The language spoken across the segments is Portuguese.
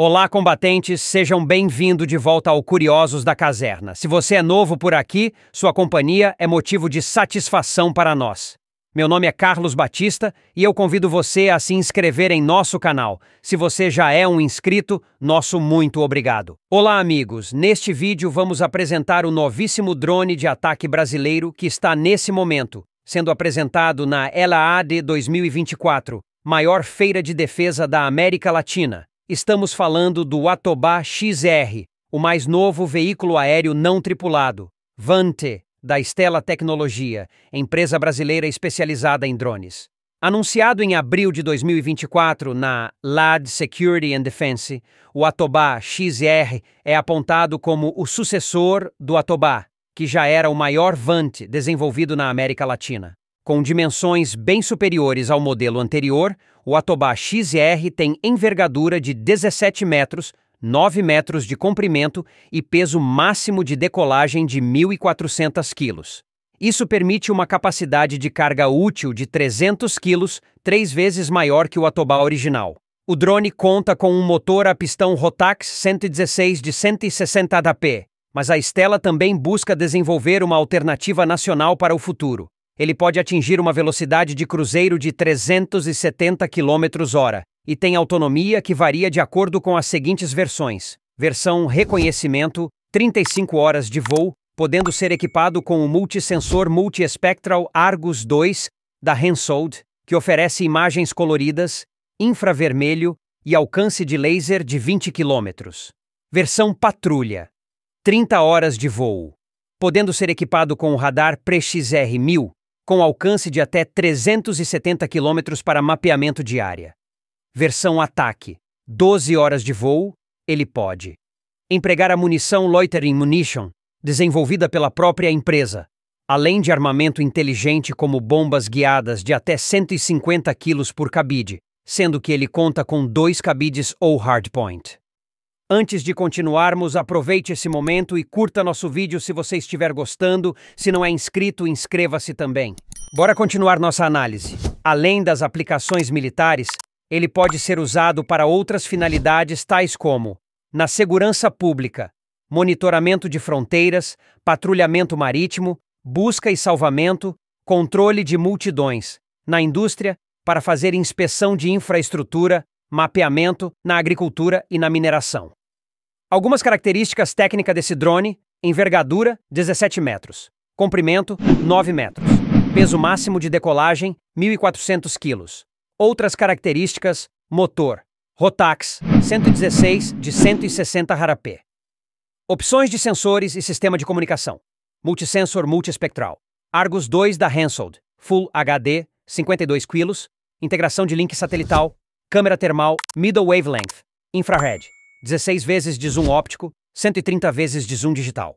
Olá, combatentes, sejam bem-vindos de volta ao Curiosos da Caserna. Se você é novo por aqui, sua companhia é motivo de satisfação para nós. Meu nome é Carlos Batista e eu convido você a se inscrever em nosso canal. Se você já é um inscrito, nosso muito obrigado. Olá, amigos! Neste vídeo vamos apresentar o novíssimo drone de ataque brasileiro que está nesse momento sendo apresentado na LAAD 2024, maior feira de defesa da América Latina. Estamos falando do Atobá XR, o mais novo veículo aéreo não tripulado, Vante, da Estela Tecnologia, empresa brasileira especializada em drones. Anunciado em abril de 2024 na LAD Security and Defense, o Atobá XR é apontado como o sucessor do Atobá, que já era o maior Vante desenvolvido na América Latina. Com dimensões bem superiores ao modelo anterior, o Atobá XR tem envergadura de 17 metros, 9 metros de comprimento e peso máximo de decolagem de 1.400 quilos. Isso permite uma capacidade de carga útil de 300 quilos, três vezes maior que o Atobá original. O drone conta com um motor a pistão Rotax 116 de 160 HP, mas a Estela também busca desenvolver uma alternativa nacional para o futuro. Ele pode atingir uma velocidade de cruzeiro de 370 km hora e tem autonomia que varia de acordo com as seguintes versões. Versão Reconhecimento, 35 horas de voo, podendo ser equipado com o multisensor multiespectral Argus 2 da Hensold, que oferece imagens coloridas, infravermelho e alcance de laser de 20 km. Versão Patrulha, 30 horas de voo, podendo ser equipado com o radar PreXR-1000, com alcance de até 370 km para mapeamento de área. Versão ataque: 12 horas de voo, ele pode. Empregar a munição Loitering Munition, desenvolvida pela própria empresa, além de armamento inteligente como bombas guiadas de até 150 kg por cabide, sendo que ele conta com dois cabides ou hardpoint. Antes de continuarmos, aproveite esse momento e curta nosso vídeo se você estiver gostando. Se não é inscrito, inscreva-se também. Bora continuar nossa análise. Além das aplicações militares, ele pode ser usado para outras finalidades tais como na segurança pública, monitoramento de fronteiras, patrulhamento marítimo, busca e salvamento, controle de multidões, na indústria, para fazer inspeção de infraestrutura, mapeamento, na agricultura e na mineração. Algumas características técnicas desse drone: envergadura 17 metros, comprimento 9 metros, peso máximo de decolagem 1.400 kg. Outras características: motor Rotax 116 de 160 HP. Opções de sensores e sistema de comunicação: multisensor multiespectral, Argus 2 da Hensold, Full HD 52 kg, integração de link satelital, câmera termal, middle wavelength, infrared. 16 vezes de zoom óptico, 130 vezes de zoom digital.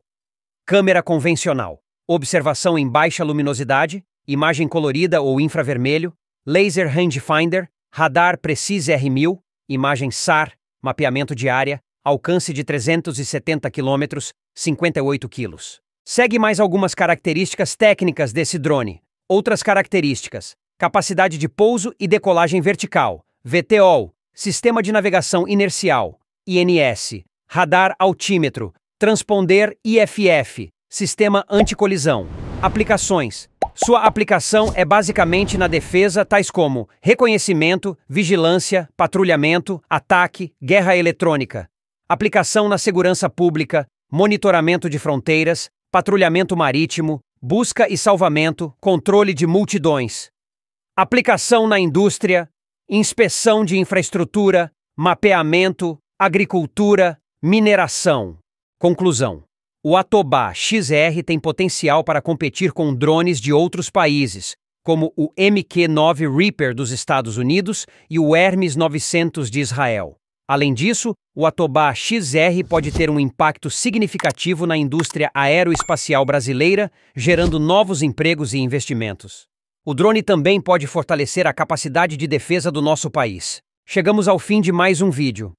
Câmera convencional, observação em baixa luminosidade, imagem colorida ou infravermelho, laser rangefinder, radar Precise R1000, imagem SAR, mapeamento de área, alcance de 370 km, 58 kg. Segue mais algumas características técnicas desse drone. Outras características: capacidade de pouso e decolagem vertical, VTOL, sistema de navegação inercial, INS, radar altímetro, transponder IFF, sistema anticolisão. Aplicações. Sua aplicação é basicamente na defesa, tais como reconhecimento, vigilância, patrulhamento, ataque, guerra eletrônica. Aplicação na segurança pública, monitoramento de fronteiras, patrulhamento marítimo, busca e salvamento, controle de multidões. Aplicação na indústria, inspeção de infraestrutura, mapeamento, Agricultura, mineração. Conclusão. O Atobá XR tem potencial para competir com drones de outros países, como o MQ-9 Reaper dos Estados Unidos e o Hermes 900 de Israel. Além disso, o Atobá XR pode ter um impacto significativo na indústria aeroespacial brasileira, gerando novos empregos e investimentos. O drone também pode fortalecer a capacidade de defesa do nosso país. Chegamos ao fim de mais um vídeo.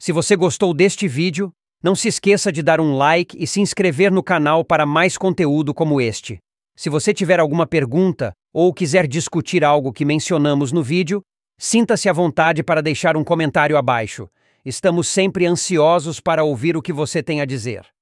Se você gostou deste vídeo, não se esqueça de dar um like e se inscrever no canal para mais conteúdo como este. Se você tiver alguma pergunta ou quiser discutir algo que mencionamos no vídeo, sinta-se à vontade para deixar um comentário abaixo. Estamos sempre ansiosos para ouvir o que você tem a dizer.